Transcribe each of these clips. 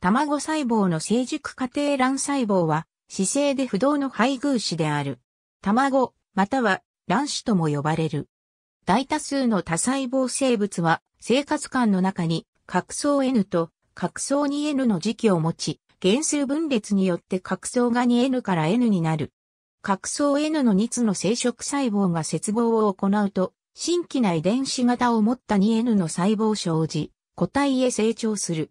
卵細胞の成熟過程卵細胞は、姿勢で不動の配偶子である。卵、または卵子とも呼ばれる。大多数の多細胞生物は、生活間の中に、核層 N と核層 2N の時期を持ち、減数分裂によって核層が 2N から N になる。核層 N の2つの生殖細胞が接合を行うと、新規な遺伝子型を持った 2N の細胞生じ、個体へ成長する。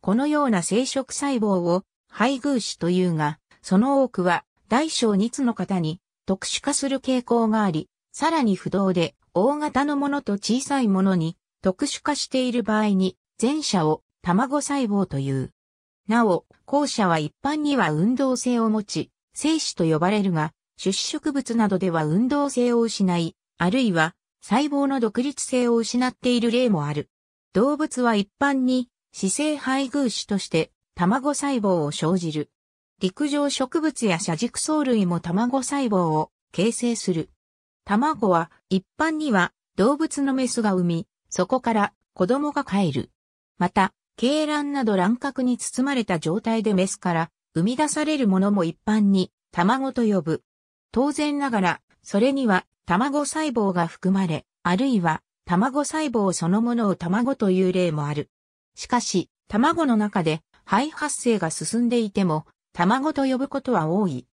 このような生殖細胞を配偶子というが、その多くは大小2つの型に特殊化する傾向があり、さらに不動で大型のものと小さいものに特殊化している場合に前者を卵細胞という。なお、後者は一般には運動性を持ち、精子と呼ばれるが、種子植物などでは運動性を失い、あるいは細胞の独立性を失っている例もある。動物は一般に姿勢配偶子として卵細胞を生じる。陸上植物や車軸藻類も卵細胞を形成する。卵は一般には動物のメスが産み、そこから子供が帰る。また、鶏卵など卵殻に包まれた状態でメスから生み出されるものも一般に卵と呼ぶ。当然ながら、それには卵細胞が含まれ、あるいは卵細胞そのものを卵という例もある。しかし、卵の中で肺発生が進んでいても、卵と呼ぶことは多い。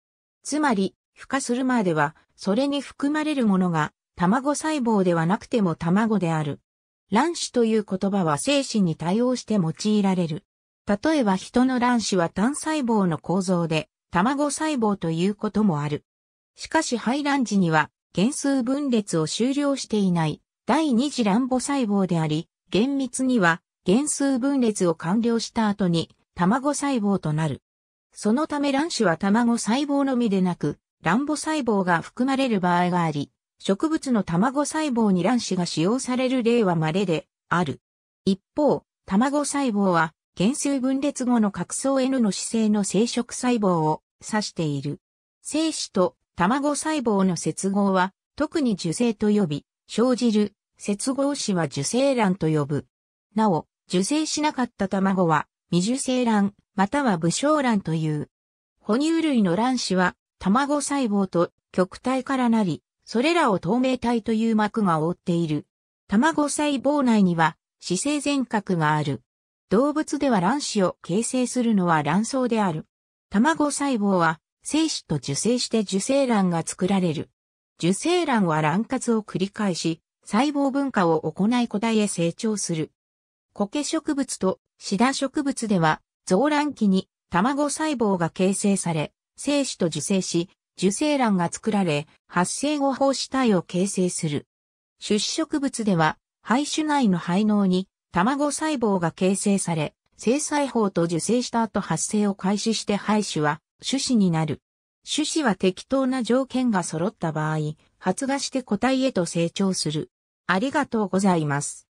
つまり、孵化するまでは、それに含まれるものが、卵細胞ではなくても卵である。卵子という言葉は精神に対応して用いられる。例えば人の卵子は単細胞の構造で、卵細胞ということもある。しかし排卵時には、原数分裂を終了していない、第二次卵母細胞であり、厳密には原数分裂を完了した後に卵細胞となる。そのため卵子は卵細胞のみでなく、卵母細胞が含まれる場合があり、植物の卵細胞に卵子が使用される例は稀である。一方、卵細胞は、原数分裂後の核層 N の姿勢の生殖細胞を指している。精子と卵細胞の接合は、特に受精と呼び、生じる接合子は受精卵と呼ぶ。なお、受精しなかった卵は未受精卵または無精卵という。哺乳類の卵子は卵細胞と極体からなり、それらを透明体という膜が覆っている。卵細胞内には姿勢全核がある。動物では卵子を形成するのは卵巣である。卵細胞は精子と受精して受精卵が作られる。受精卵は卵活を繰り返し、細胞分化を行い個体へ成長する。苔植物とシダ植物では、増卵期に卵細胞が形成され、精子と受精し、受精卵が作られ、発生後胞子体を形成する。種子植物では、肺種内の肺脳に卵細胞が形成され、精細胞と受精した後発生を開始して肺種は種子になる。種子は適当な条件が揃った場合、発芽して個体へと成長する。ありがとうございます。